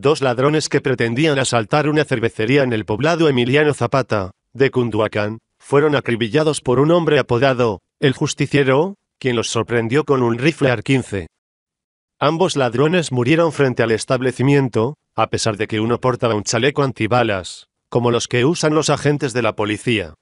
dos ladrones que pretendían asaltar una cervecería en el poblado Emiliano Zapata, de Cunduacán, fueron acribillados por un hombre apodado, el justiciero, quien los sorprendió con un rifle AR-15. Ambos ladrones murieron frente al establecimiento, a pesar de que uno portaba un chaleco antibalas, como los que usan los agentes de la policía.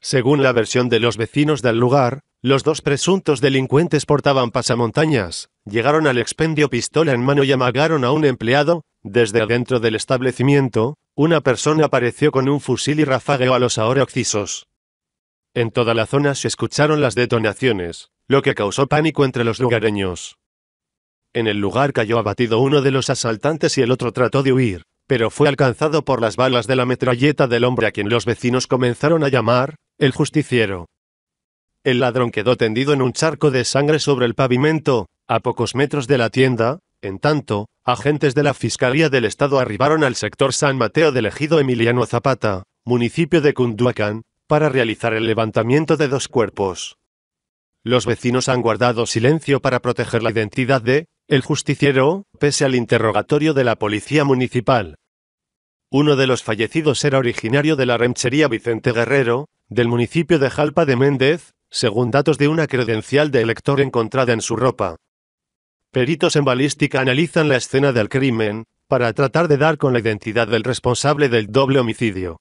Según la versión de los vecinos del lugar, los dos presuntos delincuentes portaban pasamontañas, llegaron al expendio pistola en mano y amagaron a un empleado, desde adentro del establecimiento, una persona apareció con un fusil y rafagueó a los ahora occisos. En toda la zona se escucharon las detonaciones, lo que causó pánico entre los lugareños. En el lugar cayó abatido uno de los asaltantes y el otro trató de huir, pero fue alcanzado por las balas de la metralleta del hombre a quien los vecinos comenzaron a llamar, el justiciero. El ladrón quedó tendido en un charco de sangre sobre el pavimento, a pocos metros de la tienda, en tanto, agentes de la Fiscalía del Estado arribaron al sector San Mateo del ejido Emiliano Zapata, municipio de Cunduacán, para realizar el levantamiento de dos cuerpos. Los vecinos han guardado silencio para proteger la identidad de el justiciero, pese al interrogatorio de la policía municipal. Uno de los fallecidos era originario de la remchería Vicente Guerrero, del municipio de Jalpa de Méndez, según datos de una credencial de elector encontrada en su ropa. Peritos en balística analizan la escena del crimen, para tratar de dar con la identidad del responsable del doble homicidio.